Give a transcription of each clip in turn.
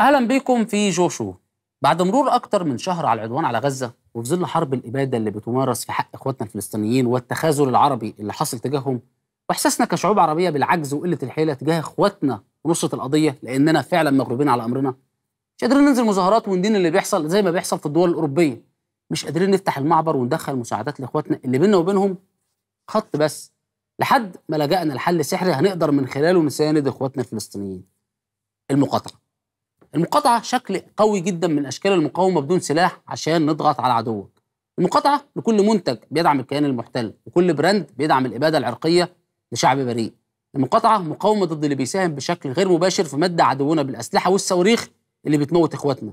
اهلا بيكم في جوشو بعد مرور اكتر من شهر على العدوان على غزه وفي ظل حرب الاباده اللي بتمارس في حق اخواتنا الفلسطينيين والتخاذل العربي اللي حصل تجاههم واحساسنا كشعوب عربيه بالعجز وقله الحيله تجاه اخواتنا ونصره القضيه لاننا فعلا مغلوبين على امرنا مش قادرين ننزل مظاهرات وندين اللي بيحصل زي ما بيحصل في الدول الاوروبيه مش قادرين نفتح المعبر وندخل مساعدات لاخواتنا اللي بيننا وبينهم خط بس لحد ما لجأنا لحل سحري هنقدر من خلاله نساند اخواتنا الفلسطينيين المقاطعه المقاطعة شكل قوي جدا من أشكال المقاومة بدون سلاح عشان نضغط على عدوك المقاطعة لكل منتج بيدعم الكيان المحتل وكل براند بيدعم الإبادة العرقية لشعب بريء المقاطعة مقاومة ضد اللي بيساهم بشكل غير مباشر في مد عدونا بالأسلحة والصواريخ اللي بتموت إخواتنا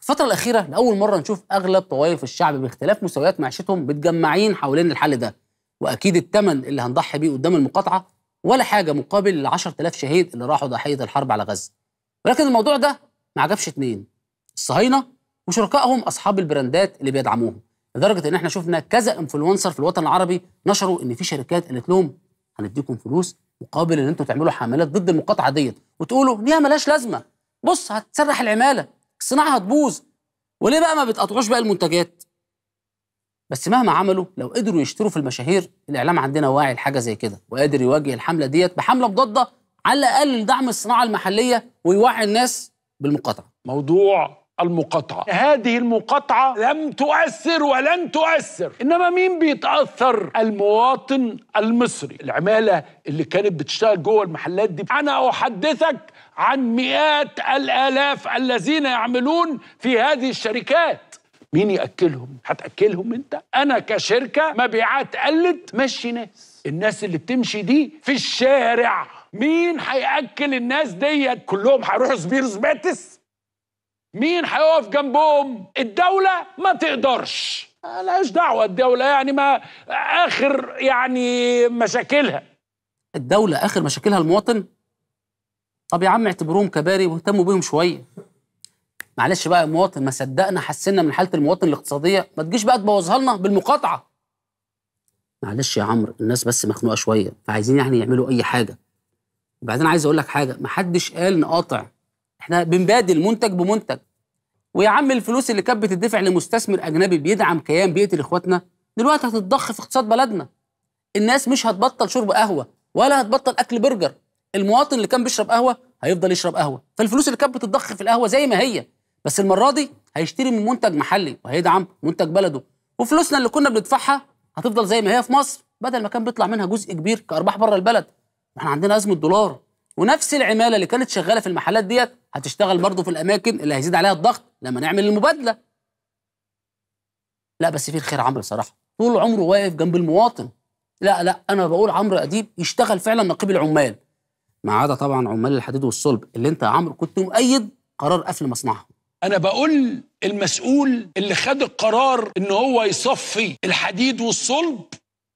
الفترة الأخيرة لأول مرة نشوف أغلب طوائف الشعب باختلاف مستويات معيشتهم متجمعين حوالين الحل ده وأكيد الثمن اللي هنضحي بيه قدام المقاطعة ولا حاجة مقابل ال 10000 شهيد اللي راحوا ضحية الحرب على غزة ولكن الموضوع ده ما عجبش اتنين الصهاينه وشركائهم اصحاب البراندات اللي بيدعموهم لدرجه ان احنا شفنا كذا انفلونسر في الوطن العربي نشروا ان في شركات قالت لهم هنديكم فلوس مقابل ان انتم تعملوا حملات ضد المقاطعه ديت وتقولوا ان هي ملهاش لازمه بص هتسرح العماله الصناعه هتبوظ وليه بقى ما بتقطعوش بقى المنتجات بس مهما عملوا لو قدروا يشتروا في المشاهير الاعلام عندنا واعي لحاجه زي كده وقادر يواجه الحمله ديت بحمله مضاده على الاقل لدعم الصناعه المحليه ويوعي الناس بالمقاطعه موضوع المقاطعة هذه المقاطعة لم تؤثر ولن تؤثر إنما مين بيتأثر المواطن المصري العمالة اللي كانت بتشتغل جوه المحلات دي أنا أحدثك عن مئات الآلاف الذين يعملون في هذه الشركات مين يأكلهم؟ هتأكلهم أنت؟ أنا كشركة مبيعات قلت مشي ناس الناس اللي بتمشي دي في الشارع مين هياكل الناس ديت كلهم هيروحوا سبيروس باتس مين هيقف جنبهم الدوله ما تقدرش ملهاش دعوه الدوله يعني ما اخر يعني مشاكلها الدوله اخر مشاكلها المواطن طب يا عم اعتبروهم كباري واهتموا بيهم شويه معلش بقى يا مواطن ما صدقنا حسنا من حاله المواطن الاقتصاديه ما تجيش بقى تبوظها لنا بالمقاطعه معلش يا عمرو الناس بس مخنوقه شويه فعايزين يعني يعملوا اي حاجه وبعدين عايز اقول لك حاجه محدش قال نقاطع احنا بنبادل منتج بمنتج ويا عم الفلوس اللي كانت بتدفع لمستثمر اجنبي بيدعم كيان بيقتل اخواتنا دلوقتي هتتضخ في اقتصاد بلدنا الناس مش هتبطل شرب قهوه ولا هتبطل اكل برجر المواطن اللي كان بيشرب قهوه هيفضل يشرب قهوه فالفلوس اللي كانت بتتضخ في القهوه زي ما هي بس المره دي هيشتري من منتج محلي وهيدعم منتج بلده وفلوسنا اللي كنا بندفعها هتفضل زي ما هي في مصر بدل ما كان بيطلع منها جزء كبير كارباح بره البلد احنا عندنا ازمه دولار ونفس العماله اللي كانت شغاله في المحلات ديت هتشتغل برضه في الاماكن اللي هيزيد عليها الضغط لما نعمل المبادله لا بس في الخير عمرو صراحه طول عمره واقف جنب المواطن لا لا انا بقول عمرو اديب يشتغل فعلا نقيب العمال ما عدا طبعا عمال الحديد والصلب اللي انت يا عمرو كنت مؤيد قرار قفل مصنعهم انا بقول المسؤول اللي خد القرار ان هو يصفي الحديد والصلب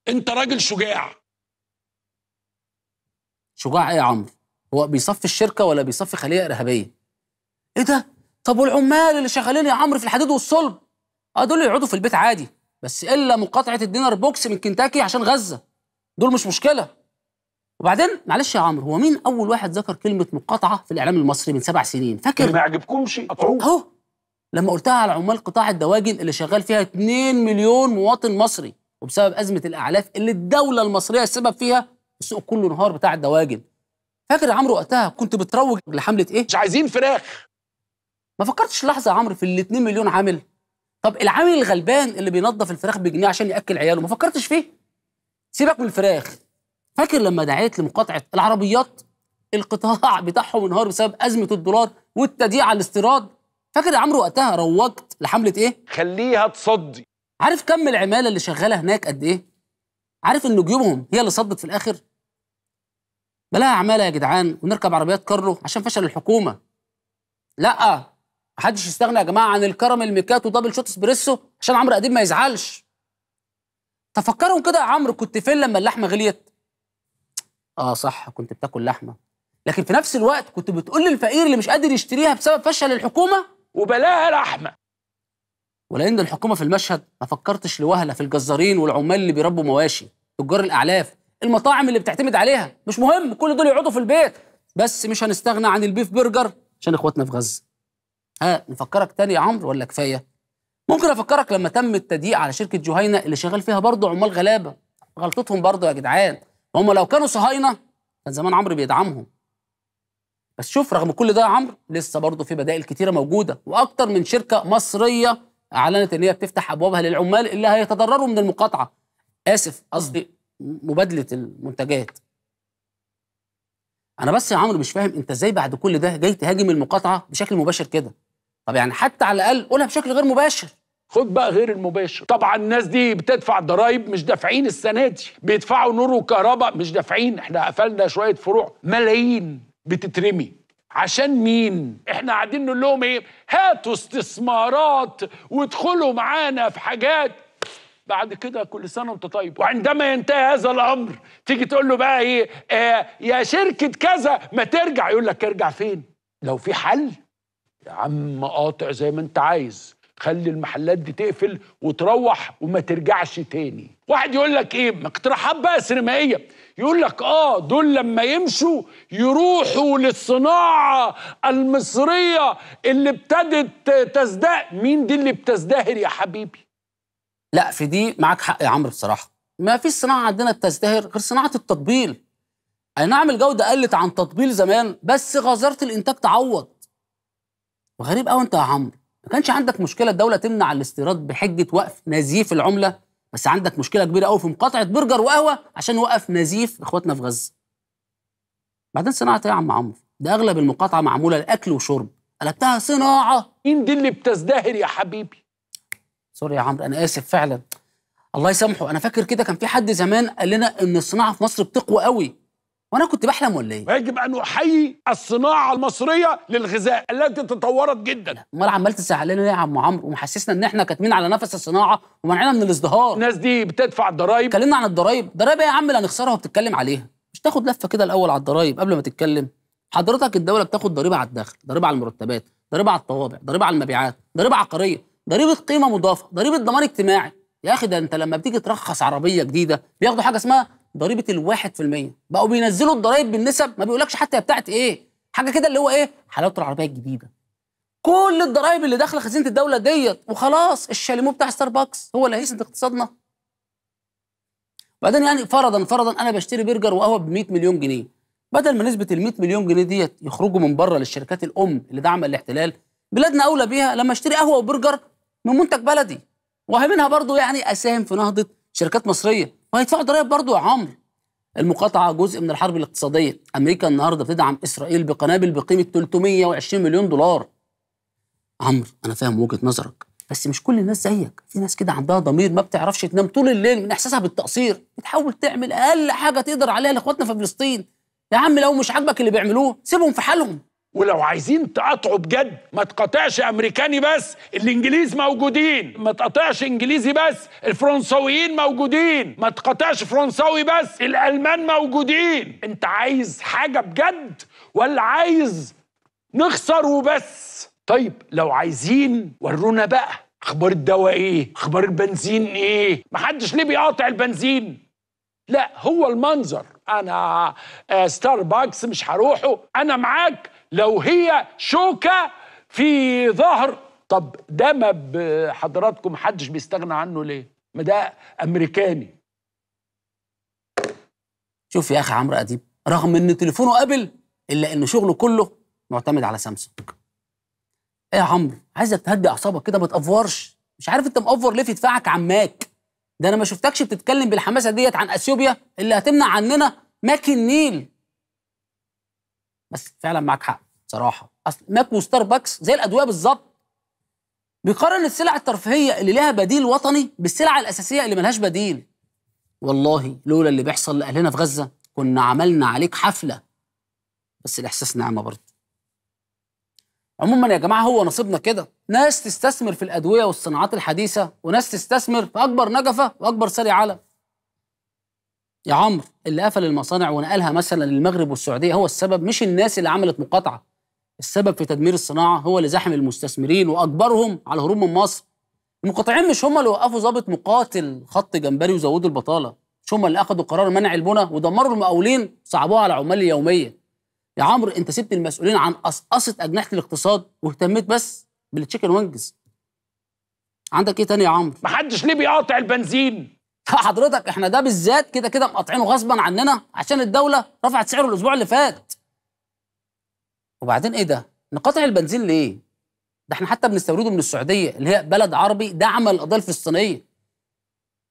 انت راجل شجاع شجاع ايه يا عمرو هو بيصفي الشركه ولا بيصفي خليه ارهابيه ايه ده طب والعمال اللي شغالين يا عمرو في الحديد والصلب اه دول يقعدوا في البيت عادي بس الا مقاطعه الدينر بوكس من كنتاكي عشان غزه دول مش مشكله وبعدين معلش يا عمرو هو مين اول واحد ذكر كلمه مقاطعه في الاعلام المصري من سبع سنين فاكر ما يعجبكمش قطعوه اهو لما قلتها على عمال قطاع الدواجن اللي شغال فيها 2 مليون مواطن مصري وبسبب ازمه الاعلاف اللي الدوله المصريه السبب فيها السوق كله نهار بتاع الدواجن فاكر يا عمرو وقتها كنت بتروج لحمله ايه مش عايزين فراخ ما فكرتش لحظه يا عمرو في ال 2 مليون عامل طب العامل الغلبان اللي بينظف الفراخ بجنيه عشان ياكل عياله ما فكرتش فيه سيبك من الفراخ فاكر لما دعيت لمقاطعه العربيات القطاع بتاعهم انهار بسبب ازمه الدولار والتديع على الاستيراد فاكر يا عمرو وقتها روجت لحمله ايه خليها تصدي عارف كم العماله اللي شغاله هناك قد ايه عارف ان جيوبهم هي اللي صدت في الاخر بلاها عماله يا جدعان ونركب عربيات كارو عشان فشل الحكومه لا محدش يستغنى يا جماعه عن الكرم ميكاتو دبل شوت اسبريسو عشان عمرو اديب ما يزعلش تفكرهم كده يا عمرو كنت فين لما اللحمه غليت اه صح كنت بتاكل لحمه لكن في نفس الوقت كنت بتقول للفقير اللي مش قادر يشتريها بسبب فشل الحكومه وبلاها لحمه ولان الحكومه في المشهد ما فكرتش لوهله في الجزارين والعمال اللي بيربوا مواشي تجار الاعلاف المطاعم اللي بتعتمد عليها مش مهم كل دول يقعدوا في البيت بس مش هنستغنى عن البيف برجر عشان اخواتنا في غزه ها نفكرك تاني يا عمرو ولا كفايه ممكن افكرك لما تم التضييق على شركه جهينه اللي شغال فيها برضه عمال غلابه غلطتهم برضه يا جدعان هم لو كانوا صهاينه كان زمان عمرو بيدعمهم بس شوف رغم كل ده يا عمرو لسه برضه في بدائل كتيره موجوده واكتر من شركه مصريه اعلنت ان هي بتفتح ابوابها للعمال اللي هيتضرروا من المقاطعه اسف قصدي مبادله المنتجات انا بس يا عمرو مش فاهم انت ازاي بعد كل ده جاي تهاجم المقاطعه بشكل مباشر كده طب يعني حتى على الاقل قولها بشكل غير مباشر خد بقى غير المباشر طبعا الناس دي بتدفع ضرائب مش دافعين السنه دي بيدفعوا نور وكهرباء مش دافعين احنا قفلنا شويه فروع ملايين بتترمي عشان مين احنا قاعدين نقول لهم ايه هاتوا استثمارات وادخلوا معانا في حاجات بعد كده كل سنه وانت طيب وعندما ينتهي هذا الامر تيجي تقول له بقى ايه آه يا شركه كذا ما ترجع يقول لك ارجع فين لو في حل يا عم قاطع زي ما انت عايز خلي المحلات دي تقفل وتروح وما ترجعش تاني واحد يقول لك ايه اقتراحات بقى سينمائيه يقول لك اه دول لما يمشوا يروحوا للصناعه المصريه اللي ابتدت تزدهر مين دي اللي بتزدهر يا حبيبي لا في دي معاك حق يا عمرو بصراحه ما فيش صناعه عندنا بتزدهر غير صناعه التطبيل اي نعم الجوده قلت عن تطبيل زمان بس غزاره الانتاج تعوض وغريب قوي انت يا عمرو ما كانش عندك مشكله الدوله تمنع الاستيراد بحجه وقف نزيف العمله بس عندك مشكله كبيره قوي في مقاطعه برجر وقهوه عشان وقف نزيف اخواتنا في غزه بعدين صناعه ايه يا عم عمرو ده اغلب المقاطعه معموله لاكل وشرب قلبتها صناعه مين دي اللي بتزدهر يا حبيبي سوري يا عمرو انا اسف فعلا الله يسامحه انا فاكر كده كان في حد زمان قال لنا ان الصناعه في مصر بتقوى قوي وانا كنت بحلم ولا ايه يجب ان احيي الصناعه المصريه للغذاء التي تطورت جدا امال عمال تزعلنا ليه يا عم عمرو ومحسسنا ان احنا كاتمين على نفس الصناعه ومنعنا من الازدهار الناس دي بتدفع الضرايب اتكلمنا عن الضرايب ضرايب ايه يا عم اللي هنخسرها وبتتكلم عليها مش تاخد لفه كده الاول على الضرايب قبل ما تتكلم حضرتك الدوله بتاخد ضريبه على الدخل ضريبه على المرتبات ضريبه على الطوابع ضريبه على المبيعات ضريبه عقاريه ضريبه قيمه مضافه ضريبه ضمان اجتماعي يا اخي ده انت لما بتيجي ترخص عربيه جديده بياخدوا حاجه اسمها ضريبه الواحد في المية بقوا بينزلوا الضرايب بالنسب ما بيقولكش حتى هي بتاعت ايه حاجه كده اللي هو ايه حلاوه العربيه الجديده كل الضرايب اللي داخله خزينه الدوله ديت وخلاص الشاليمو بتاع ستاربكس هو اللي هيسند اقتصادنا بعدين يعني فرضا فرضا انا بشتري برجر وقهوه ب 100 مليون جنيه بدل ما نسبه ال 100 مليون جنيه ديت يخرجوا من بره للشركات الام اللي دعم الاحتلال بلادنا اولى بيها لما اشتري قهوه وبرجر من منتج بلدي وهمنها برضه يعني اساهم في نهضه شركات مصريه وهيدفعوا ضرائب برضه يا عمرو المقاطعه جزء من الحرب الاقتصاديه امريكا النهارده بتدعم اسرائيل بقنابل بقيمه 320 مليون دولار عمرو انا فاهم وجهه نظرك بس مش كل الناس زيك في ناس كده عندها ضمير ما بتعرفش تنام طول الليل من احساسها بالتقصير بتحاول تعمل اقل حاجه تقدر عليها لاخواتنا في فلسطين يا عم لو مش عاجبك اللي بيعملوه سيبهم في حالهم ولو عايزين تقاطعوا بجد ما تقاطعش امريكاني بس الانجليز موجودين ما تقاطعش انجليزي بس الفرنساويين موجودين ما تقاطعش فرنساوي بس الالمان موجودين انت عايز حاجه بجد ولا عايز نخسر وبس طيب لو عايزين ورونا بقى اخبار الدواء ايه اخبار البنزين ايه محدش ليه بيقاطع البنزين لا هو المنظر انا ستاربكس آه، مش هروحه انا معاك لو هي شوكه في ظهر طب ده ما بحضراتكم حدش بيستغنى عنه ليه ما ده امريكاني شوف يا اخي عمرو اديب رغم ان تليفونه ابل الا ان شغله كله معتمد على سامسونج ايه يا عمرو عايزك تهدي اعصابك كده ما تافورش مش عارف انت مافور ليه في دفاعك عماك ده انا ما شفتكش بتتكلم بالحماسه ديت عن اثيوبيا اللي هتمنع عننا ماكي النيل بس فعلا معاك حق صراحه اصل ماك وستاربكس زي الادويه بالظبط بيقارن السلع الترفيهيه اللي ليها بديل وطني بالسلع الاساسيه اللي ملهاش بديل والله لولا اللي بيحصل لاهلنا في غزه كنا عملنا عليك حفله بس الاحساس نعمه برضه عموما يا جماعه هو نصيبنا كده ناس تستثمر في الادويه والصناعات الحديثه وناس تستثمر في اكبر نجفه واكبر ساري علم يا عمرو اللي قفل المصانع ونقلها مثلا للمغرب والسعوديه هو السبب مش الناس اللي عملت مقاطعه السبب في تدمير الصناعه هو اللي زاحم المستثمرين واجبرهم على الهروب من مصر المقاطعين مش هم اللي وقفوا ضابط مقاتل خط جمبري وزودوا البطاله مش هم اللي اخذوا قرار منع البنى ودمروا المقاولين صعبوها على عمال اليوميه يا عمرو انت سبت المسؤولين عن قصقصه اجنحه الاقتصاد واهتميت بس بالتشيكن وينجز عندك ايه تاني يا عمرو محدش ليه بيقاطع البنزين حضرتك احنا ده بالذات كده كده مقاطعينه غصبا عننا عشان الدوله رفعت سعره الاسبوع اللي فات وبعدين ايه ده نقاطع البنزين ليه ده احنا حتى بنستورده من السعوديه اللي هي بلد عربي دعم القضيه الفلسطينيه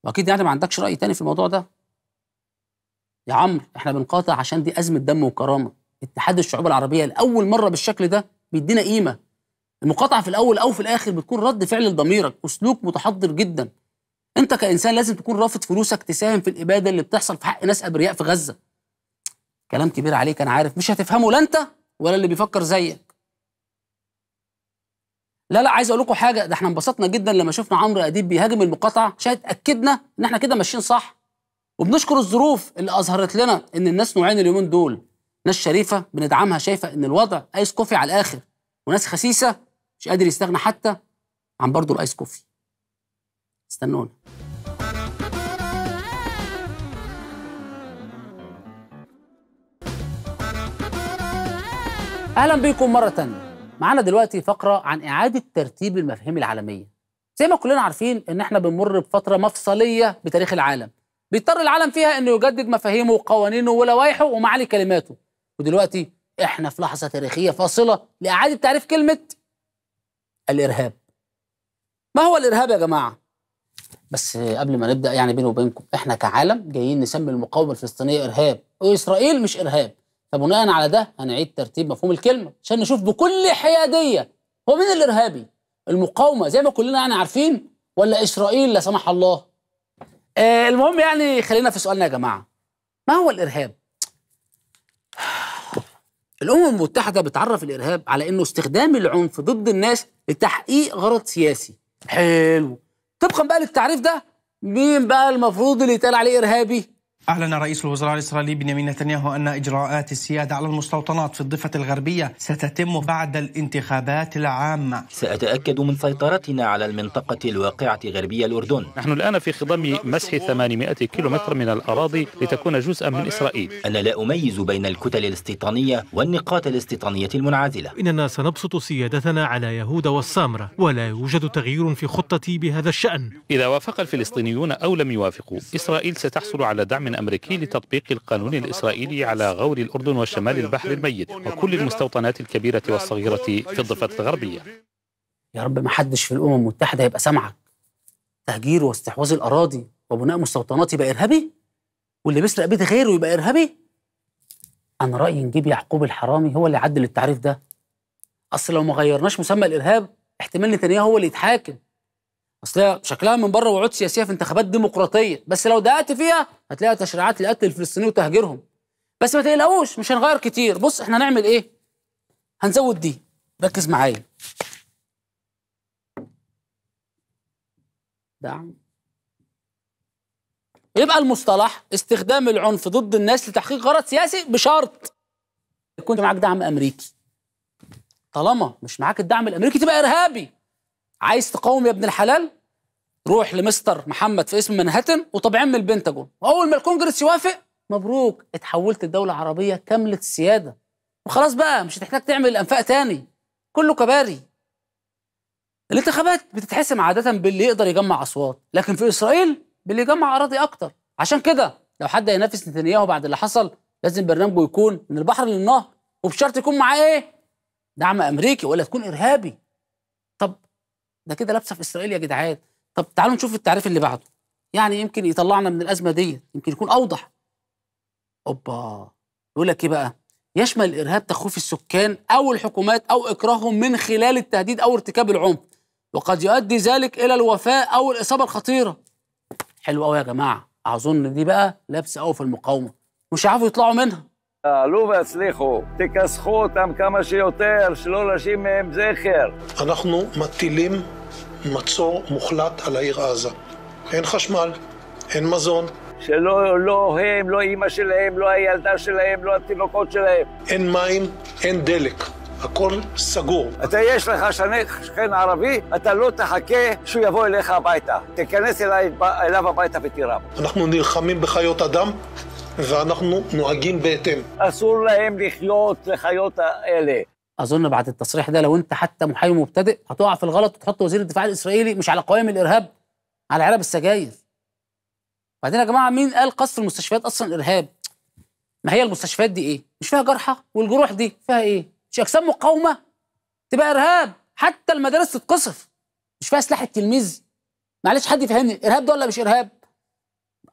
واكيد يعني ما عندكش راي تاني في الموضوع ده يا عمرو احنا بنقاطع عشان دي ازمه دم وكرامه اتحاد الشعوب العربيه لاول مره بالشكل ده بيدينا قيمه المقاطعه في الاول او في الاخر بتكون رد فعل لضميرك وسلوك متحضر جدا انت كانسان لازم تكون رافض فلوسك تساهم في الاباده اللي بتحصل في حق ناس ابرياء في غزه كلام كبير عليك انا عارف مش هتفهمه لا انت ولا اللي بيفكر زيك لا لا عايز اقول لكم حاجه ده احنا انبسطنا جدا لما شفنا عمرو اديب بيهاجم المقاطعه عشان اكدنا ان احنا كده ماشيين صح وبنشكر الظروف اللي اظهرت لنا ان الناس نوعين اليومين دول ناس شريفه بندعمها شايفه ان الوضع ايس كوفي على الاخر وناس خسيسه مش قادر يستغنى حتى عن برضه الايس كوفي استنونا اهلا بيكم مره تانية معانا دلوقتي فقره عن اعاده ترتيب المفاهيم العالميه زي ما كلنا عارفين ان احنا بنمر بفتره مفصليه بتاريخ العالم بيضطر العالم فيها انه يجدد مفاهيمه وقوانينه ولوائحه ومعالي كلماته ودلوقتي احنا في لحظه تاريخيه فاصله لاعاده تعريف كلمه الارهاب ما هو الارهاب يا جماعه بس قبل ما نبدا يعني بيني وبينكم احنا كعالم جايين نسمي المقاومه الفلسطينيه ارهاب واسرائيل مش ارهاب فبناء على ده هنعيد ترتيب مفهوم الكلمه عشان نشوف بكل حياديه هو مين الارهابي المقاومه زي ما كلنا يعني عارفين ولا اسرائيل لا سمح الله آه المهم يعني خلينا في سؤالنا يا جماعه ما هو الارهاب الامم المتحده بتعرف الارهاب على انه استخدام العنف ضد الناس لتحقيق غرض سياسي حلو طبقا بقى للتعريف ده مين بقى المفروض اللي يتقال عليه ارهابي أعلن رئيس الوزراء الإسرائيلي بنيامين نتنياهو أن إجراءات السيادة على المستوطنات في الضفة الغربية ستتم بعد الانتخابات العامة سأتأكد من سيطرتنا على المنطقة الواقعة غربية الأردن نحن الآن في خضم مسح 800 كيلومتر من الأراضي لتكون جزءا من إسرائيل أنا لا أميز بين الكتل الاستيطانية والنقاط الاستيطانية المنعزلة إننا سنبسط سيادتنا على يهود والسامرة ولا يوجد تغيير في خطتي بهذا الشأن إذا وافق الفلسطينيون أو لم يوافقوا إسرائيل ستحصل على دعم الأمريكي لتطبيق القانون الإسرائيلي على غور الأردن وشمال البحر الميت وكل المستوطنات الكبيرة والصغيرة في الضفة الغربية يا رب ما حدش في الأمم المتحدة يبقى سامعك تهجير واستحواذ الأراضي وبناء مستوطنات يبقى إرهابي واللي بيسرق بيت غيره يبقى إرهابي أنا رأيي نجيب يعقوب الحرامي هو اللي عدل التعريف ده أصل لو ما غيرناش مسمى الإرهاب احتمال نتنياهو هو اللي يتحاكم اصل شكلها من بره وعود سياسيه في انتخابات ديمقراطيه بس لو دققت فيها هتلاقي تشريعات لقتل الفلسطينيين وتهجيرهم بس ما تقلقوش مش هنغير كتير بص احنا هنعمل ايه هنزود دي ركز معايا دعم يبقى المصطلح استخدام العنف ضد الناس لتحقيق غرض سياسي بشرط يكون معاك دعم امريكي طالما مش معاك الدعم الامريكي تبقى ارهابي عايز تقاوم يا ابن الحلال روح لمستر محمد في اسم منهاتن وطب من البنتاجون واول ما الكونجرس يوافق مبروك اتحولت لدوله عربيه كامله السياده وخلاص بقى مش هتحتاج تعمل انفاق تاني كله كباري الانتخابات بتتحسم عاده باللي يقدر يجمع اصوات لكن في اسرائيل باللي يجمع اراضي اكتر عشان كده لو حد هينافس نتنياهو بعد اللي حصل لازم برنامجه يكون من البحر للنهر وبشرط يكون معاه ايه دعم امريكي ولا تكون ارهابي ده كده لابسه في اسرائيل يا جدعان طب تعالوا نشوف التعريف اللي بعده يعني يمكن يطلعنا من الازمه دي يمكن يكون اوضح اوبا يقول لك ايه بقى يشمل الارهاب تخويف السكان او الحكومات او اكراههم من خلال التهديد او ارتكاب العنف وقد يؤدي ذلك الى الوفاه او الاصابه الخطيره حلو قوي يا جماعه اظن دي بقى لابسه قوي في المقاومه مش عارفوا يطلعوا منها עלו והצליחו, תכסחו אותם כמה שיותר, שלא להשאיר מהם זכר. אנחנו מטילים מצור מוחלט על העיר עזה. אין חשמל, אין מזון. שלא לא הם, לא אימא שלהם, לא הילדה שלהם, לא התינוקות שלהם. אין מים, אין דלק. הכל סגור. אתה יש לך שכן ערבי, אתה לא תחכה שהוא יבוא אליך הביתה. תיכנס אליו הביתה ותירא. אנחנו נלחמים בחיות אדם, ואנחנו נוהגים בהתאם. אסור להם לחיות לחיות האלה. اظن بعد التصريح ده لو انت حتى محامي مبتدئ هتقع في الغلط وتحط وزير الدفاع الاسرائيلي مش على قوائم الارهاب على علب السجاير بعدين يا جماعه مين قال قصر المستشفيات اصلا ارهاب ما هي المستشفيات دي ايه مش فيها جرحى والجروح دي فيها ايه مش اجسام مقاومه تبقى ارهاب حتى المدارس تتقصف مش فيها سلاح التلميذ معلش حد يفهمني ارهاب ده ولا مش ارهاب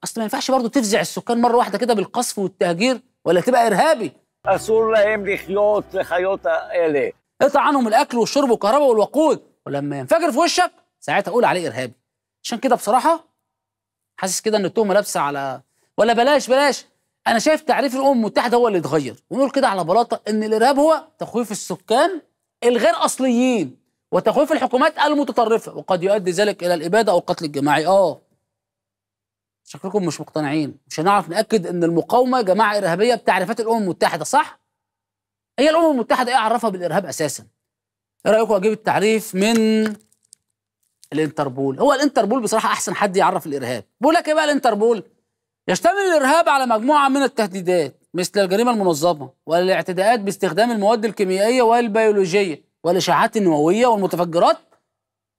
اصل ما ينفعش برضه تفزع السكان مره واحده كده بالقصف والتهجير ولا تبقى ارهابي اسور لهم لخيوط لخيوط الي قطع عنهم الاكل والشرب والكهرباء والوقود ولما ينفجر في وشك ساعتها اقول عليه ارهابي عشان كده بصراحه حاسس كده ان التهمه لابسه على ولا بلاش بلاش انا شايف تعريف الامم المتحده هو اللي اتغير ونقول كده على بلاطه ان الارهاب هو تخويف السكان الغير اصليين وتخويف الحكومات المتطرفه وقد يؤدي ذلك الى الاباده او القتل الجماعي اه شكلكم مش مقتنعين مش هنعرف ناكد ان المقاومه جماعه ارهابيه بتعريفات الامم المتحده صح هي الامم المتحده ايه عرفها بالارهاب اساسا ايه رايكم اجيب التعريف من الانتربول هو الانتربول بصراحه احسن حد يعرف الارهاب بيقول لك ايه بقى الانتربول يشتمل الارهاب على مجموعه من التهديدات مثل الجريمه المنظمه والاعتداءات باستخدام المواد الكيميائيه والبيولوجيه والاشعاعات النوويه والمتفجرات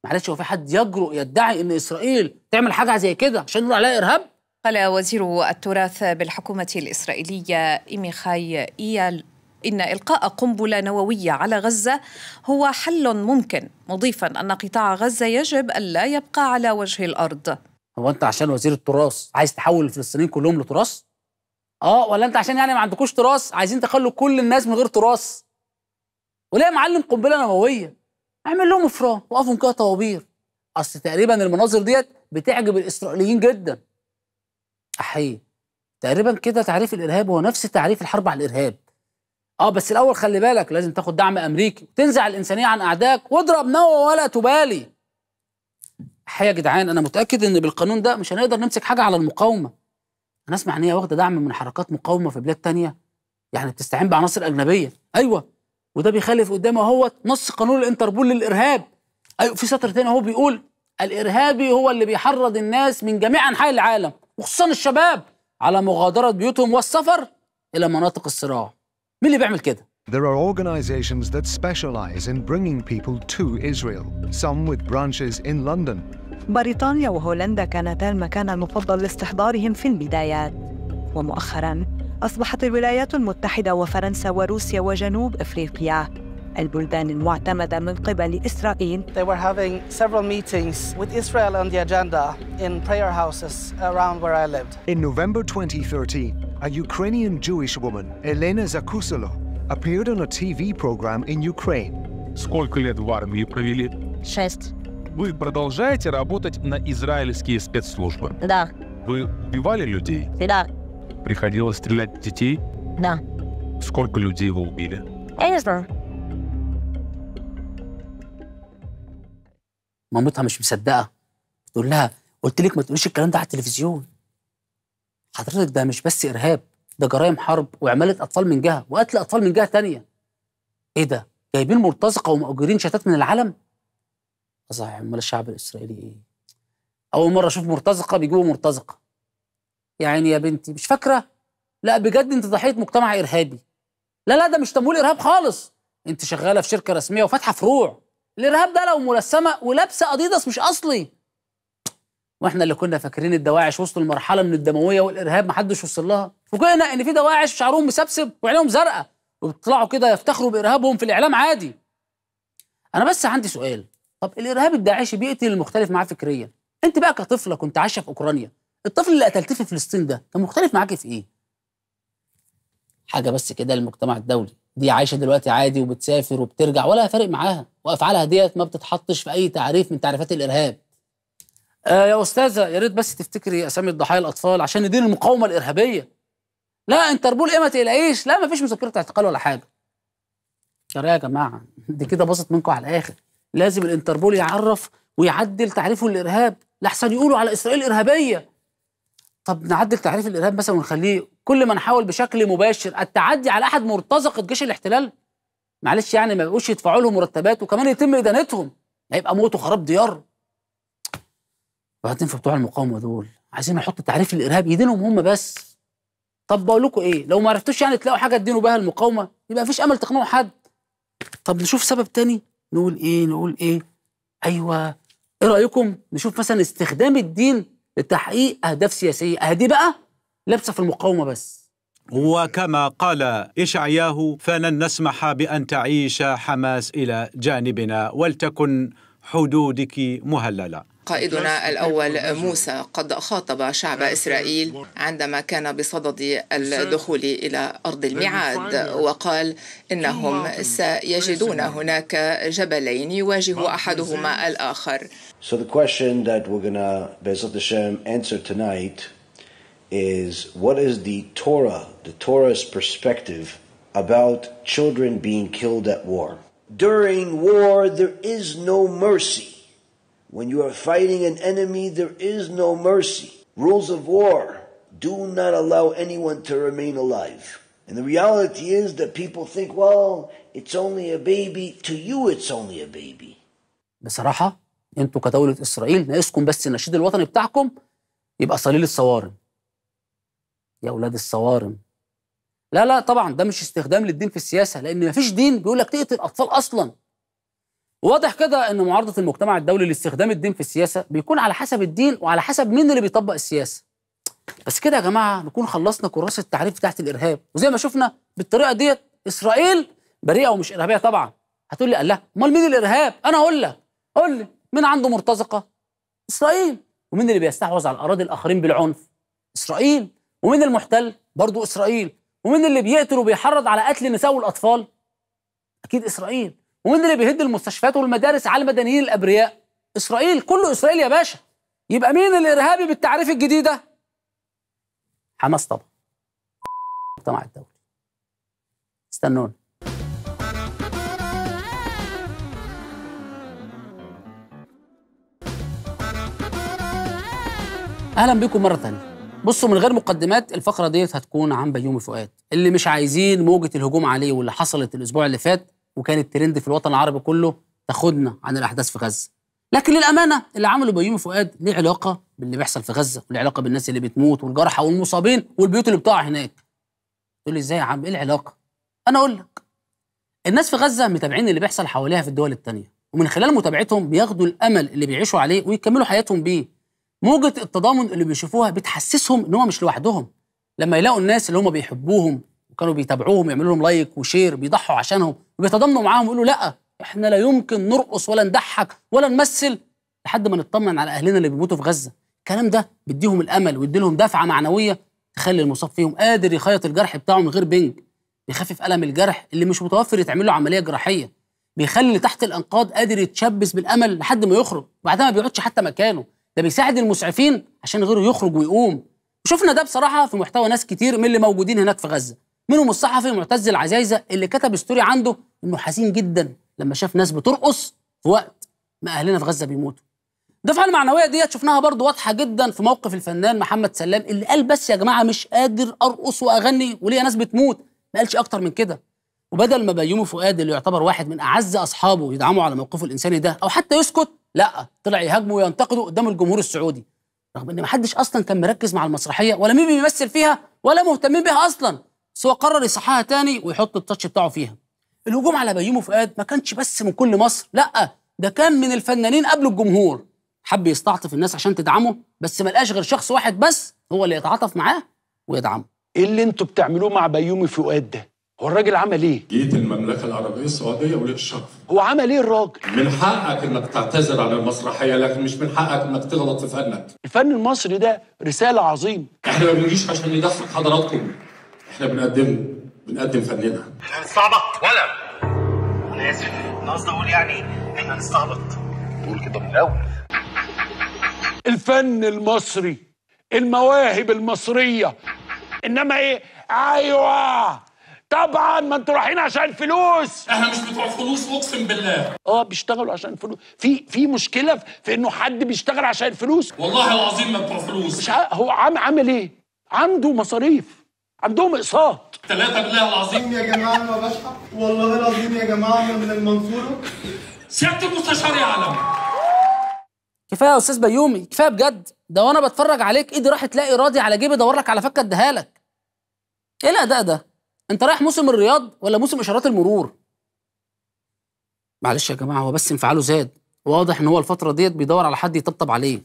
معلش هو في حد يجرؤ يدعي ان اسرائيل تعمل حاجه زي كده عشان نقول عليها ارهاب قال وزير التراث بالحكومة الإسرائيلية إيميخاي إيال إن إلقاء قنبلة نووية على غزة هو حل ممكن مضيفا أن قطاع غزة يجب ألا يبقى على وجه الأرض هو أنت عشان وزير التراث عايز تحول الفلسطينيين كلهم لتراث؟ آه ولا أنت عشان يعني ما عندكوش تراث عايزين تخلوا كل الناس من غير تراث؟ وليه يا معلم قنبلة نووية؟ اعمل لهم افران وقفهم كده طوابير اصل تقريبا المناظر ديت بتعجب الاسرائيليين جدا احييه تقريبا كده تعريف الارهاب هو نفس تعريف الحرب على الارهاب اه بس الاول خلي بالك لازم تاخد دعم امريكي وتنزع الانسانيه عن اعدائك واضرب نوى ولا تبالي حقيقة يا جدعان انا متاكد ان بالقانون ده مش هنقدر نمسك حاجه على المقاومه انا اسمع ان هي واخده دعم من حركات مقاومه في بلاد تانية يعني بتستعين بعناصر اجنبيه ايوه وده بيخلف قدامه هو نص قانون الانتربول للارهاب ايوه في سطر تاني هو بيقول الارهابي هو اللي بيحرض الناس من جميع انحاء العالم وخصوصا الشباب على مغادره بيوتهم والسفر الى مناطق الصراع مين اللي بيعمل كده There are organizations that specialize in bringing people to Israel, some with branches in London. بريطانيا وهولندا كانتا المكان المفضل لاستحضارهم في البدايات ومؤخرا أصبحت الولايات المتحدة وفرنسا وروسيا وجنوب أفريقيا البلدان المعتمدة من قبل إسرائيل They were having several meetings with Israel on the agenda in prayer houses around where I lived. In November 2013, a Ukrainian Jewish woman, Elena Zakusalo, appeared on a TV program in Ukraine. Сколько лет в армии провели? Шесть. Вы продолжаете работать на израильские спецслужбы? Да. Вы убивали людей? Да. приходилось стрелять в детей? Да. Сколько людей вы убили? Я не знаю. مامتها مش مصدقه تقول لها قلت لك ما تقوليش الكلام ده على التلفزيون حضرتك ده مش بس ارهاب ده جرائم حرب وعماله اطفال من جهه وقتل اطفال من جهه تانية ايه ده جايبين مرتزقه ومأجرين شتات من العالم صحيح امال الشعب الاسرائيلي ايه اول مره اشوف مرتزقه بيجيبوا مرتزقه يا عيني يا بنتي مش فاكره لا بجد انت ضحيه مجتمع ارهابي لا لا ده مش تمويل ارهاب خالص انت شغاله في شركه رسميه وفاتحه فروع الارهاب ده لو ملسمه ولابسه اديداس مش اصلي واحنا اللي كنا فاكرين الدواعش وصلوا لمرحله من الدمويه والارهاب محدش وصل لها فوجئنا ان في دواعش شعرهم مسبسب وعينهم زرقاء وبيطلعوا كده يفتخروا بارهابهم في الاعلام عادي انا بس عندي سؤال طب الارهاب الداعشي بيقتل المختلف معاه فكريا انت بقى كطفله كنت عايشه في اوكرانيا الطفل اللي قتلته في فلسطين ده كان مختلف معاك في ايه؟ حاجه بس كده المجتمع الدولي دي عايشه دلوقتي عادي وبتسافر وبترجع ولا فارق معاها وافعالها ديت ما بتتحطش في اي تعريف من تعريفات الارهاب آه يا استاذه يا ريت بس تفتكري اسامي الضحايا الاطفال عشان ندير المقاومه الارهابيه لا انتربول ايه ما تقلقيش لا ما فيش مذكره اعتقال ولا حاجه يا جماعه دي كده باظت منكم على الاخر لازم الانتربول يعرف ويعدل تعريفه للارهاب لاحسن يقولوا على اسرائيل ارهابيه طب نعدل تعريف الارهاب مثلا ونخليه كل من حاول بشكل مباشر التعدي على احد مرتزقه جيش الاحتلال معلش يعني ما يبقوش يدفعوا لهم مرتبات وكمان يتم ادانتهم هيبقى موت وخراب ديار وبعدين في بتوع المقاومه دول عايزين نحط تعريف الارهاب يدينهم هم بس طب بقول لكم ايه لو ما عرفتوش يعني تلاقوا حاجه تدينوا بها المقاومه يبقى مفيش امل تقنعوا حد طب نشوف سبب تاني نقول ايه نقول ايه ايوه ايه رايكم نشوف مثلا استخدام الدين لتحقيق أهداف سياسية أهدي بقى لابسة في المقاومة بس وكما قال إشعياه فلن نسمح بأن تعيش حماس إلى جانبنا ولتكن حدودك مهلله قائدنا الأول موسى قد خاطب شعب إسرائيل عندما كان بصدد الدخول إلى أرض الميعاد وقال إنهم سيجدون هناك جبلين يواجه أحدهما الآخر So the question that we're gonna Hashem answer tonight is what is the Torah, the Torah's perspective about children being killed at war? During war, there is no mercy. When you are fighting an enemy, there is no mercy. Rules of war do not allow anyone to remain alive. And the reality is that people think, well, it's only a baby. To you, it's only a baby. انتوا كدوله اسرائيل ناقصكم بس النشيد الوطني بتاعكم يبقى صليل الصوارم يا اولاد الصوارم لا لا طبعا ده مش استخدام للدين في السياسه لان مفيش دين بيقول لك تقتل اطفال اصلا واضح كده ان معارضه المجتمع الدولي لاستخدام الدين في السياسه بيكون على حسب الدين وعلى حسب مين اللي بيطبق السياسه بس كده يا جماعه نكون خلصنا كراسه التعريف بتاعت الارهاب وزي ما شفنا بالطريقه ديت اسرائيل بريئه ومش ارهابيه طبعا هتقول لي قال لا امال مين الارهاب انا اقول لك قول لي مين عنده مرتزقة؟ إسرائيل ومين اللي بيستحوذ على الأراضي الآخرين بالعنف؟ إسرائيل ومين المحتل؟ برضه إسرائيل ومين اللي بيقتل وبيحرض على قتل النساء والأطفال؟ أكيد إسرائيل ومين اللي بيهد المستشفيات والمدارس على المدنيين الأبرياء؟ إسرائيل كله إسرائيل يا باشا يبقى مين الإرهابي بالتعريف الجديدة؟ حماس طبعا المجتمع الدولي استنونا اهلا بيكم مره ثانيه بصوا من غير مقدمات الفقره ديت هتكون عن بيومي فؤاد اللي مش عايزين موجه الهجوم عليه واللي حصلت الاسبوع اللي فات وكانت ترند في الوطن العربي كله تاخدنا عن الاحداث في غزه لكن للامانه اللي عمله بيومي فؤاد ليه علاقه باللي بيحصل في غزه وليه علاقه بالناس اللي بتموت والجرحى والمصابين والبيوت اللي بتقع هناك تقول لي ازاي يا عم ايه العلاقه انا اقول لك الناس في غزه متابعين اللي بيحصل حواليها في الدول الثانيه ومن خلال متابعتهم بياخدوا الامل اللي بيعيشوا عليه ويكملوا حياتهم بيه موجه التضامن اللي بيشوفوها بتحسسهم ان هم مش لوحدهم لما يلاقوا الناس اللي هم بيحبوهم وكانوا بيتابعوهم يعملوا لهم لايك وشير بيضحوا عشانهم وبيتضامنوا معاهم ويقولوا لا احنا لا يمكن نرقص ولا نضحك ولا نمثل لحد ما نطمن على اهلنا اللي بيموتوا في غزه الكلام ده بيديهم الامل ويدي لهم دفعه معنويه تخلي المصاب فيهم قادر يخيط الجرح بتاعه من غير بنج بيخفف الم الجرح اللي مش متوفر يتعمل له عمليه جراحيه بيخلي اللي تحت الانقاض قادر يتشبث بالامل لحد ما يخرج وبعدها ما بيقعدش حتى مكانه ده بيساعد المسعفين عشان غيره يخرج ويقوم وشفنا ده بصراحه في محتوى ناس كتير من اللي موجودين هناك في غزه منهم الصحفي معتز العزايزه اللي كتب ستوري عنده انه حزين جدا لما شاف ناس بترقص في وقت ما اهلنا في غزه بيموتوا الدفعه المعنويه ديت شفناها برضو واضحه جدا في موقف الفنان محمد سلام اللي قال بس يا جماعه مش قادر ارقص واغني وليا ناس بتموت ما قالش اكتر من كده وبدل ما بيومي فؤاد اللي يعتبر واحد من اعز اصحابه يدعموا على موقفه الانساني ده او حتى يسكت لا طلع يهاجمه وينتقده قدام الجمهور السعودي رغم ان محدش اصلا كان مركز مع المسرحيه ولا مين بيمثل فيها ولا مهتمين بيها اصلا بس هو قرر يصححها تاني ويحط التاتش بتاعه فيها الهجوم على بيومي فؤاد ما كانش بس من كل مصر لا ده كان من الفنانين قبل الجمهور حب يستعطف الناس عشان تدعمه بس ما لقاش غير شخص واحد بس هو اللي يتعاطف معاه ويدعمه ايه اللي انتوا بتعملوه مع بيومي فؤاد ده هو الراجل عمل ايه؟ جيت المملكة العربية السعودية ولقيت الشرف. هو عمل ايه الراجل؟ من حقك انك تعتذر عن المسرحية لكن مش من حقك انك تغلط في فنك الفن المصري ده رسالة عظيمة احنا ما بنجيش عشان نضحك حضراتكم احنا بنقدم بنقدم فننا هنستعبط ولا انا اسف انا قصدي اقول يعني احنا هنستعبط قول كده من الاول الفن المصري المواهب المصرية انما ايه ايوه طبعا ما انتوا رايحين عشان فلوس احنا مش بتوع فلوس اقسم بالله اه بيشتغلوا عشان فلوس في في مشكله في انه حد بيشتغل عشان فلوس والله العظيم ما بتوع فلوس مش ع... هو عم عامل ايه عنده مصاريف عندهم اقساط ثلاثة بالله العظيم يا جماعة أنا بشحط والله العظيم يا جماعة أنا من المنصورة سيادة المستشار يعلم كفايه يا استاذ بيومي كفايه بجد ده وانا بتفرج عليك ايدي راحت تلاقي راضي على جيبي ادور لك على فكه اديها لك ايه الاداء ده انت رايح موسم الرياض ولا موسم اشارات المرور معلش يا جماعه هو بس انفعاله زاد واضح ان هو الفتره ديت بيدور على حد يطبطب عليه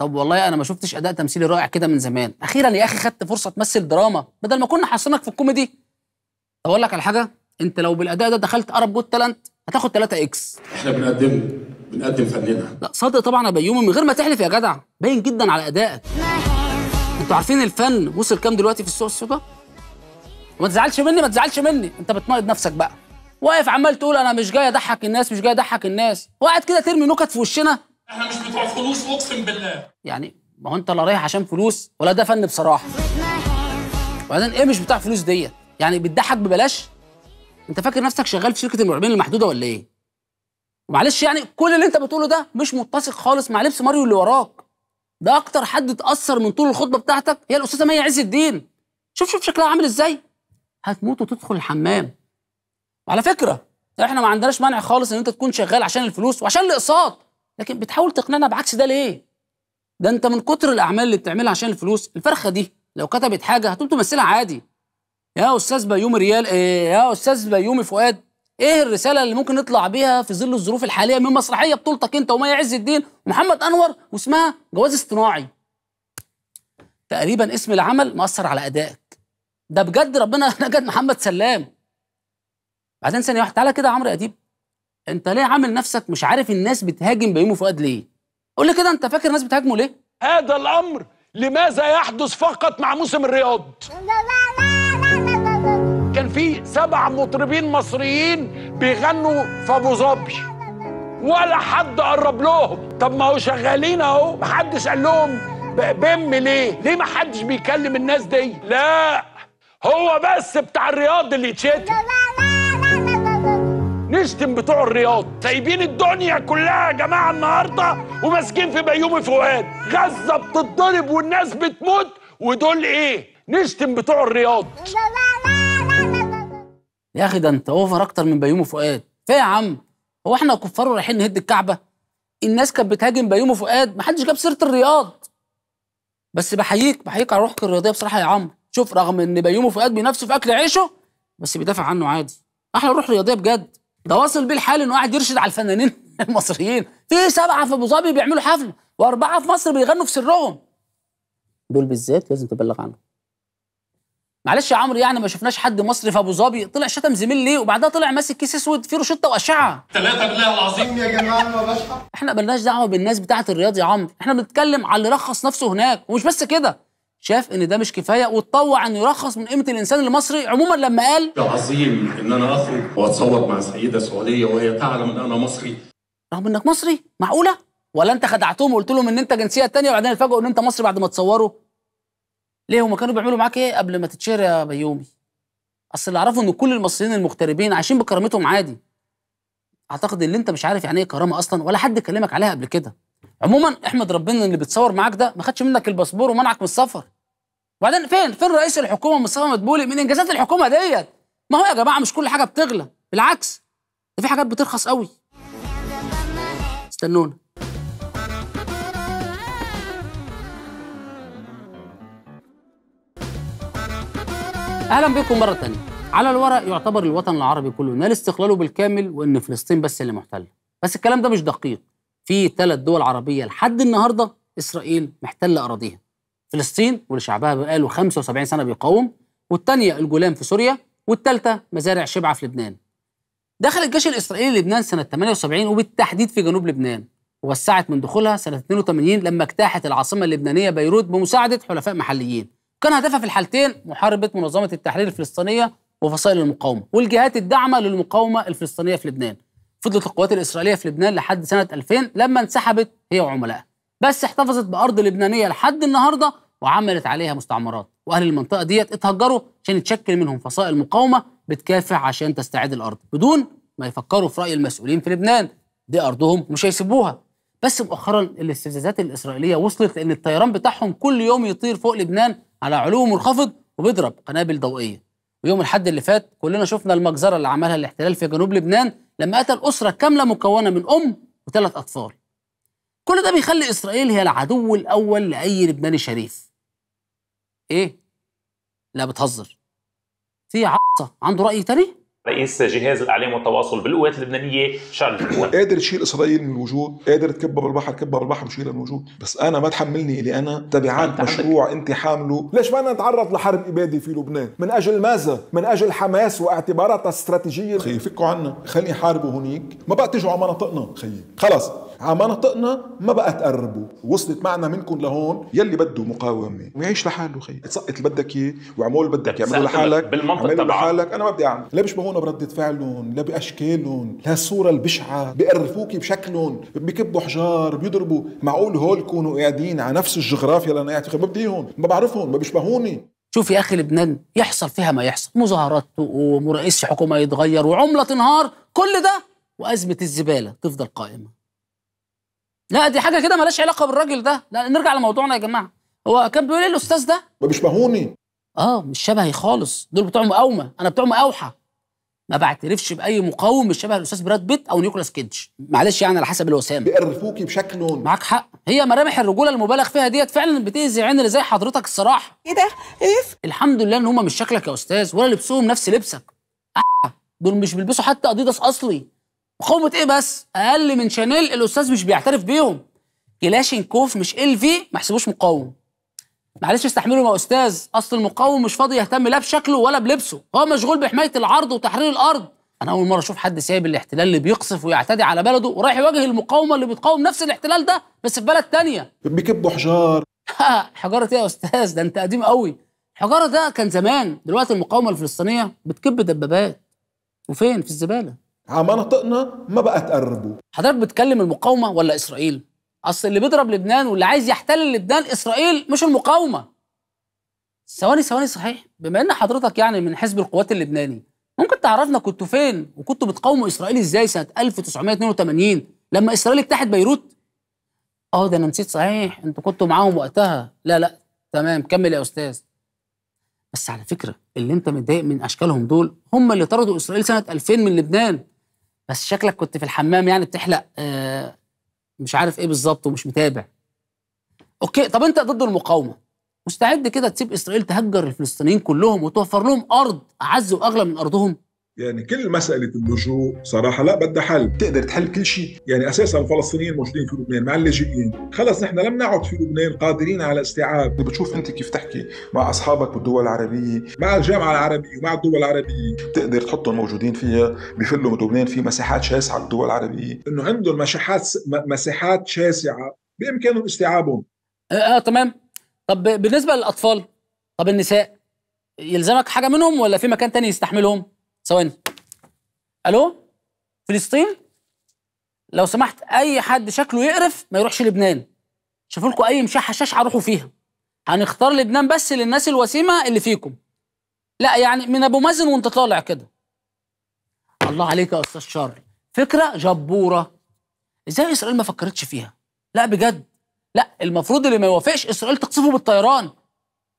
طب والله انا ما شفتش اداء تمثيلي رائع كده من زمان اخيرا يا اخي خدت فرصه تمثل دراما بدل ما كنا حاصرينك في الكوميدي اقول لك على حاجه انت لو بالاداء ده دخلت ارب جود تالنت هتاخد 3 اكس احنا بنقدم بنقدم فننا لا صادق طبعا يا بيومي من غير ما تحلف يا جدع باين جدا على ادائك انتوا عارفين الفن وصل كام دلوقتي في السوق السوداء؟ ما تزعلش مني ما تزعلش مني انت بتناقض نفسك بقى واقف عمال تقول انا مش جاي اضحك الناس مش جاي اضحك الناس وقاعد كده ترمي نكت في وشنا احنا مش بتوع فلوس اقسم بالله يعني ما هو انت لا رايح عشان فلوس ولا ده فن بصراحه وبعدين ايه مش بتاع فلوس ديت يعني بتضحك ببلاش انت فاكر نفسك شغال في شركه المرعبين المحدوده ولا ايه ومعلش يعني كل اللي انت بتقوله ده مش متسق خالص مع لبس ماريو اللي وراك ده اكتر حد اتاثر من طول الخطبه بتاعتك هي الاستاذه مي عز الدين شوف شوف شكلها عامل ازاي هتموت وتدخل الحمام وعلى فكره احنا ما عندناش مانع خالص ان انت تكون شغال عشان الفلوس وعشان الاقساط لكن بتحاول تقنعنا بعكس ده ليه ده انت من كتر الاعمال اللي بتعملها عشان الفلوس الفرخه دي لو كتبت حاجه هتقوم تمثلها عادي يا استاذ بيومي ريال ايه يا استاذ بيومي فؤاد ايه الرساله اللي ممكن نطلع بيها في ظل الظروف الحاليه من مسرحيه بطولتك انت ومي عز الدين ومحمد انور واسمها جواز اصطناعي تقريبا اسم العمل مأثر على ادائك ده بجد ربنا نجد محمد سلام بعدين ثانيه واحده تعالى كده يا عمرو اديب انت ليه عامل نفسك مش عارف الناس بتهاجم بيومي فؤاد ليه قول لي كده انت فاكر الناس بتهاجمه ليه هذا الامر لماذا يحدث فقط مع موسم الرياض في سبع مطربين مصريين بيغنوا في ابو ظبي ولا حد قرب لهم طب ما هو شغالين اهو محدش قال لهم بم ليه ليه محدش بيكلم الناس دي لا هو بس بتاع الرياض اللي يتشتم نشتم بتوع الرياض سايبين الدنيا كلها يا جماعه النهارده وماسكين في بيومي فؤاد غزه بتتضرب والناس بتموت ودول ايه نشتم بتوع الرياض يا اخي ده انت اوفر اكتر من بيومي فؤاد فيا يا عم هو احنا كفار رايحين نهد الكعبه الناس كانت بتهاجم بيومي فؤاد ما حدش جاب سيره الرياض بس بحييك بحييك على روحك الرياضيه بصراحه يا عمرو شوف رغم ان بيومي فؤاد بنفسه في اكل عيشه بس بيدافع عنه عادي احلى روح رياضيه بجد ده واصل بيه الحال انه قاعد يرشد على الفنانين المصريين في سبعه في ابو ظبي بيعملوا حفله واربعه في مصر بيغنوا في سرهم دول بالذات لازم تبلغ عنهم معلش يا عمرو يعني ما شفناش حد مصري في ابو ظبي طلع شتم زميل ليه وبعدها طلع ماسك كيس اسود فيه روشته واشعه ثلاثه بالله العظيم يا جماعه انا ما بشحق احنا مالناش دعوه بالناس بتاعه الرياض يا عمرو احنا بنتكلم على اللي رخص نفسه هناك ومش بس كده شاف ان ده مش كفايه واتطوع انه يرخص من قيمه الانسان المصري عموما لما قال عظيم ان انا اخرج واتصور مع سيده سعوديه وهي تعلم ان انا مصري رغم انك مصري معقوله ولا انت خدعتهم وقلت لهم ان انت جنسيه تانية وبعدين اتفاجئوا ان انت مصري بعد ما تصوروا ليه هم كانوا بيعملوا معاك ايه قبل ما تتشهر يا بيومي اصل اللي اعرفه ان كل المصريين المغتربين عايشين بكرامتهم عادي اعتقد ان انت مش عارف يعني ايه كرامه اصلا ولا حد كلمك عليها قبل كده عموما احمد ربنا اللي بيتصور معاك ده ما خدش منك الباسبور ومنعك من السفر وبعدين فين فين رئيس الحكومه مصطفى مدبولي من انجازات الحكومه ديت ما هو يا جماعه مش كل حاجه بتغلى بالعكس ده في حاجات بترخص قوي استنونا اهلا بكم مره ثانيه على الورق يعتبر الوطن العربي كله نال استقلاله بالكامل وان فلسطين بس اللي محتله بس الكلام ده مش دقيق في ثلاث دول عربيه لحد النهارده اسرائيل محتله اراضيها فلسطين ولشعبها بقاله 75 سنه بيقاوم والثانيه الجولان في سوريا والثالثه مزارع شبعه في لبنان دخل الجيش الاسرائيلي لبنان سنه 78 وبالتحديد في جنوب لبنان ووسعت من دخولها سنه 82 لما اجتاحت العاصمه اللبنانيه بيروت بمساعده حلفاء محليين كان هدفها في الحالتين محاربة منظمة التحرير الفلسطينية وفصائل المقاومة والجهات الداعمة للمقاومة الفلسطينية في لبنان فضلت القوات الإسرائيلية في لبنان لحد سنة 2000 لما انسحبت هي وعملائها بس احتفظت بأرض لبنانية لحد النهاردة وعملت عليها مستعمرات وأهل المنطقة ديت اتهجروا عشان يتشكل منهم فصائل مقاومة بتكافح عشان تستعيد الأرض بدون ما يفكروا في رأي المسؤولين في لبنان دي أرضهم مش هيسيبوها بس مؤخرا الاستفزازات الاسرائيليه وصلت لان الطيران بتاعهم كل يوم يطير فوق لبنان على علو منخفض وبيضرب قنابل ضوئيه ويوم الحد اللي فات كلنا شفنا المجزره اللي عملها الاحتلال في جنوب لبنان لما قتل اسره كامله مكونه من ام وثلاث اطفال كل ده بيخلي اسرائيل هي العدو الاول لاي لبناني شريف ايه لا بتهزر في عصه عنده راي تاني رئيس جهاز الاعلام والتواصل بالقوات اللبنانيه شارل قادر تشيل اسرائيل من الوجود قادر تكبر البحر كبر البحر وشيلها من الوجود بس انا ما تحملني اللي انا تبعات مشروع انت حامله ليش ما نتعرض لحرب اباده في لبنان من اجل ماذا من اجل حماس واعتباراتها استراتيجيه خيي فكوا عنا خلي حاربوا هنيك ما بقى تجوا على مناطقنا خيي خلص على مناطقنا ما بقى تقربوا وصلت معنا منكم لهون يلي بده مقاومه ويعيش لحاله خي تسقط اللي بدك اياه واعمل اللي بدك اياه اعمله لحالك بالمنطق لحالك انا ما بدي اعمل لا بيشبهونا برده فعلهم لا باشكالهم لا الصوره البشعه بيقرفوكي بشكلهم بكبوا حجار بيضربوا معقول هول كونوا قاعدين على نفس الجغرافيا اللي انا قاعد فيها ما بديهم ما بعرفهم ما بيشبهوني شوف يا اخي لبنان يحصل فيها ما يحصل مظاهرات ورئيس حكومه يتغير وعمله تنهار كل ده وازمه الزباله تفضل قائمه لا دي حاجه كده مالهاش علاقه بالراجل ده لا نرجع لموضوعنا يا جماعه هو كان بيقول ايه الاستاذ ده ما بيشبهوني اه مش شبهي خالص دول بتوع مقاومه انا بتوع مقاوحه ما بعترفش باي مقاوم مش شبه الاستاذ براد بيت او نيكولاس كيدج معلش يعني على حسب الوسام بيقرفوكي بشكل معاك حق هي ملامح الرجوله المبالغ فيها ديت فعلا بتاذي عين اللي زي حضرتك الصراحه ايه ده اف إيه؟ الحمد لله ان هم مش شكلك يا استاذ ولا لبسهم نفس لبسك دول مش بيلبسوا حتى اديداس اصلي مقاومة ايه بس اقل من شانيل الاستاذ مش بيعترف بيهم كلاشينكوف مش ال في ما حسبوش مقاوم معلش استحملوا يا استاذ اصل المقاوم مش فاضي يهتم لا بشكله ولا بلبسه هو مشغول بحمايه العرض وتحرير الارض انا اول مره اشوف حد سايب الاحتلال اللي بيقصف ويعتدي على بلده ورايح يواجه المقاومه اللي بتقاوم نفس الاحتلال ده بس في بلد تانية بيكبوا حجار حجاره ايه يا استاذ ده انت قديم قوي الحجاره ده كان زمان دلوقتي المقاومه الفلسطينيه بتكب دبابات وفين في الزباله على مناطقنا ما بقى تقربوا حضرتك بتكلم المقاومه ولا اسرائيل اصل اللي بيضرب لبنان واللي عايز يحتل لبنان اسرائيل مش المقاومه ثواني ثواني صحيح بما ان حضرتك يعني من حزب القوات اللبناني ممكن تعرفنا كنتوا فين وكنتوا بتقاوموا اسرائيل ازاي سنه 1982 لما اسرائيل اجتاحت بيروت اه ده انا نسيت صحيح انتوا كنتوا معاهم وقتها لا لا تمام كمل يا استاذ بس على فكره اللي انت متضايق من اشكالهم دول هم اللي طردوا اسرائيل سنه 2000 من لبنان بس شكلك كنت في الحمام يعني بتحلق آه، مش عارف ايه بالظبط ومش متابع اوكي طب انت ضد المقاومه مستعد كده تسيب اسرائيل تهجر الفلسطينيين كلهم وتوفر لهم ارض اعز واغلى من ارضهم يعني كل مسألة اللجوء صراحة لا بدها حل بتقدر تحل كل شيء يعني أساسا الفلسطينيين موجودين في لبنان مع اللاجئين خلص نحن لم نعد في لبنان قادرين على استيعاب بتشوف أنت كيف تحكي مع أصحابك بالدول العربية مع الجامعة العربية ومع الدول العربية بتقدر تحطهم موجودين فيها بفلوا لبنان في مساحات شاسعة بالدول العربية إنه عندهم مساحات مساحات شاسعة بإمكانهم استيعابهم آه, آه تمام طب بالنسبة للأطفال طب النساء يلزمك حاجة منهم ولا في مكان تاني يستحملهم؟ ثواني الو فلسطين لو سمحت اي حد شكله يقرف ما يروحش لبنان شوفوا لكم اي مشاحه شاشعه روحوا فيها هنختار لبنان بس للناس الوسيمه اللي فيكم لا يعني من ابو مازن وانت طالع كده الله عليك يا استاذ شارل فكره جبوره ازاي اسرائيل ما فكرتش فيها لا بجد لا المفروض اللي ما يوافقش اسرائيل تقصفه بالطيران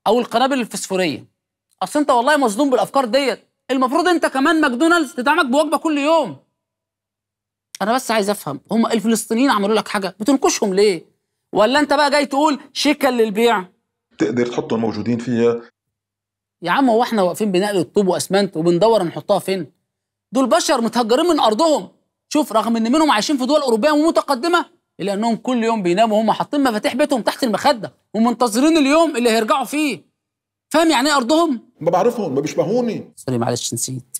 او القنابل الفسفوريه اصل انت والله مظلوم بالافكار ديت المفروض انت كمان ماكدونالدز تدعمك بوجبه كل يوم انا بس عايز افهم هم الفلسطينيين عملوا لك حاجه بتنكشهم ليه ولا انت بقى جاي تقول شيكا للبيع تقدر تحط الموجودين فيها يا عم هو احنا واقفين بنقل الطوب واسمنت وبندور نحطها فين دول بشر متهجرين من ارضهم شوف رغم ان منهم عايشين في دول اوروبيه ومتقدمه الا انهم كل يوم بيناموا وهم حاطين مفاتيح بيتهم تحت المخده ومنتظرين اليوم اللي هيرجعوا فيه فاهم يعني ايه ارضهم؟ ما بعرفهم ما بيشبهوني سوري معلش نسيت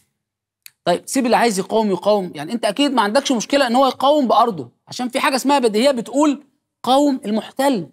طيب سيب اللي عايز يقاوم يقاوم يعني انت اكيد ما عندكش مشكله ان هو يقاوم بارضه عشان في حاجه اسمها بديهيه بتقول قاوم المحتل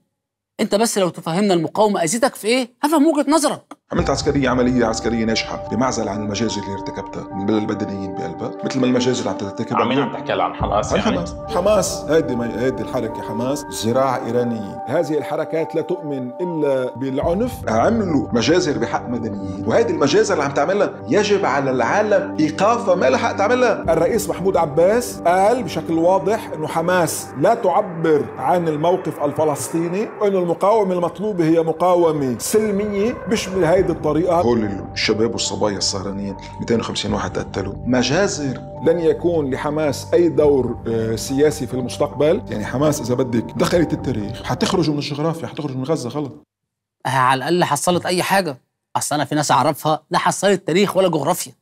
انت بس لو تفهمنا المقاومه اذيتك في ايه هفهم وجهه نظرك عملت عسكرية عملية عسكرية ناجحة بمعزل عن المجازر اللي ارتكبتها من البدنيين بقلبها مثل ما المجازر عم ترتكبها عمين عم تحكي عن حماس عن يعني حماس حماس هذه هذه الحركة حماس زراعة إيرانية هذه الحركات لا تؤمن إلا بالعنف عملوا مجازر بحق مدنيين وهذه المجازر اللي عم تعملها يجب على العالم إيقافها ما لها حق تعملها الرئيس محمود عباس قال بشكل واضح إنه حماس لا تعبر عن الموقف الفلسطيني وإنه المقاومة المطلوبة هي مقاومة سلمية بيشمل بهيدي الطريقه هول الشباب والصبايا السهرانيين 250 واحد قتلوا مجازر لن يكون لحماس اي دور آه، سياسي في المستقبل يعني حماس اذا بدك دخلت التاريخ حتخرج من الجغرافيا حتخرج من غزه خلص آه، على الاقل حصلت اي حاجه اصل انا في ناس اعرفها لا حصلت تاريخ ولا جغرافيا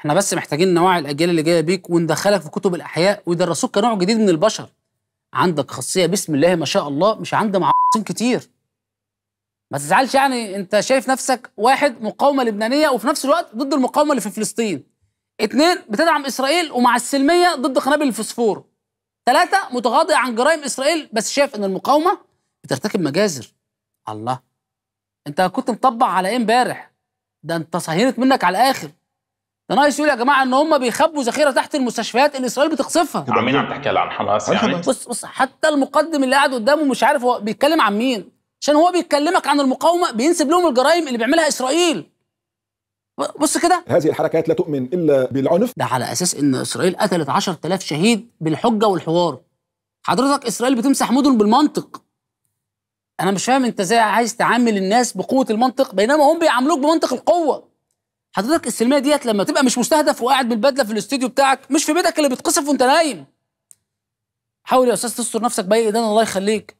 احنا بس محتاجين نوعي الاجيال اللي جايه بيك وندخلك في كتب الاحياء ويدرسوك كنوع جديد من البشر عندك خاصيه بسم الله ما شاء الله مش عند معاصين كتير ما تزعلش يعني انت شايف نفسك واحد مقاومه لبنانيه وفي نفس الوقت ضد المقاومه اللي في فلسطين اثنين بتدعم اسرائيل ومع السلميه ضد قنابل الفوسفور ثلاثه متغاضي عن جرائم اسرائيل بس شايف ان المقاومه بترتكب مجازر الله انت كنت مطبع على ايه امبارح ده انت صهينت منك على الاخر ده ناقص يقول يا جماعه ان هم بيخبوا ذخيره تحت المستشفيات اللي اسرائيل بتقصفها عن مين عم تحكي عن حماس يعني بص بص حتى المقدم اللي قاعد قدامه مش عارف هو بيتكلم عن مين عشان هو بيكلمك عن المقاومه بينسب لهم الجرائم اللي بيعملها اسرائيل بص كده هذه الحركات لا تؤمن الا بالعنف ده على اساس ان اسرائيل قتلت 10000 شهيد بالحجه والحوار حضرتك اسرائيل بتمسح مدن بالمنطق انا مش فاهم انت ازاي عايز تعامل الناس بقوه المنطق بينما هم بيعاملوك بمنطق القوه حضرتك السلميه ديت لما تبقى مش مستهدف وقاعد بالبدله في الاستوديو بتاعك مش في بيتك اللي بيتقصف وانت نايم حاول يا استاذ تستر نفسك باي ايدان الله يخليك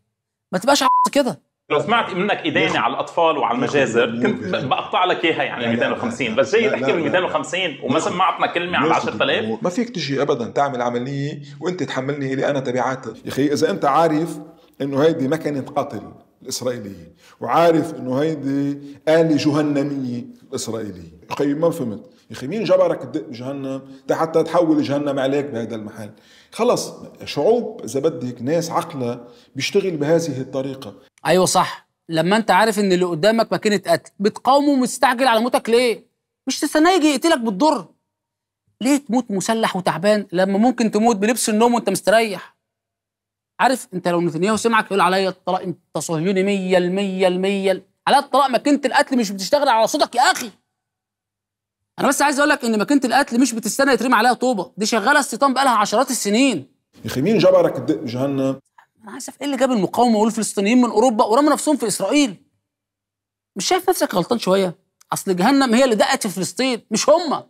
ما تبقاش كده لو سمعت منك إدانة على الاطفال وعلى المجازر كنت بقطع لك اياها يعني 250 بس جاي تحكي من 250 وما سمعتنا كلمه على 10000 ما فيك تجي ابدا تعمل عمليه وانت تحملني لي انا تبعاتها يا اخي اذا انت عارف انه هيدي مكنه قتل الاسرائيليه وعارف انه هيدي اله جهنميه الاسرائيليه يا اخي ما فهمت يا اخي مين جبرك تدق بجهنم حتى تحول جهنم عليك بهذا المحل خلص شعوب اذا بدك ناس عقلة بيشتغل بهذه الطريقه ايوه صح لما انت عارف ان اللي قدامك ماكينه قتل بتقاومه ومستعجل على موتك ليه مش تستنى يجي يقتلك بالضر ليه تموت مسلح وتعبان لما ممكن تموت بلبس النوم وانت مستريح عارف انت لو نتنياهو سمعك يقول عليا الطلاق انت صهيوني 100 المية على الطلاق ماكينه القتل مش بتشتغل على صوتك يا اخي انا بس عايز اقول لك ان ماكينه القتل مش بتستنى يترمي عليها طوبه دي شغاله الشيطان بقالها عشرات السنين يا اخي مين جبرك تدق جهنم انا اسف ايه اللي جاب المقاومه والفلسطينيين من اوروبا ورموا نفسهم في اسرائيل مش شايف نفسك غلطان شويه اصل جهنم هي اللي دقت في فلسطين مش هم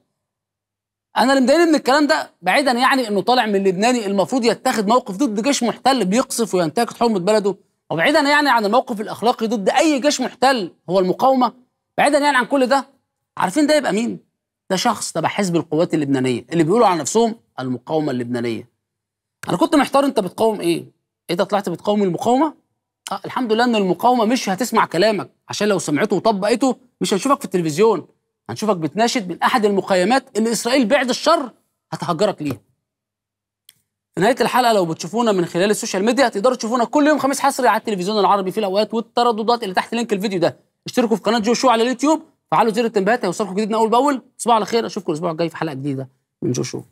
انا اللي مضايقني من الكلام ده بعيدا يعني انه طالع من لبناني المفروض يتخذ موقف ضد جيش محتل بيقصف وينتهك حرمه بلده وبعيدا يعني عن الموقف الاخلاقي ضد اي جيش محتل هو المقاومه بعيدا يعني عن كل ده عارفين ده يبقى مين ده شخص تبع حزب القوات اللبنانيه اللي بيقولوا على نفسهم المقاومه اللبنانيه انا كنت محتار انت بتقاوم ايه انت طلعت بتقاوم المقاومه آه الحمد لله ان المقاومه مش هتسمع كلامك عشان لو سمعته وطبقته مش هنشوفك في التلفزيون هنشوفك بتناشد من احد المخيمات اللي اسرائيل بعد الشر هتهجرك ليها في نهايه الحلقه لو بتشوفونا من خلال السوشيال ميديا هتقدروا تشوفونا كل يوم خميس حصري على التلفزيون العربي في الاوقات والترددات اللي تحت لينك الفيديو ده اشتركوا في قناه جو شو على اليوتيوب فعلوا زر التنبيهات هيوصلكم جديدنا اول باول تصبحوا على خير اشوفكم الاسبوع الجاي في حلقه جديده من جو شو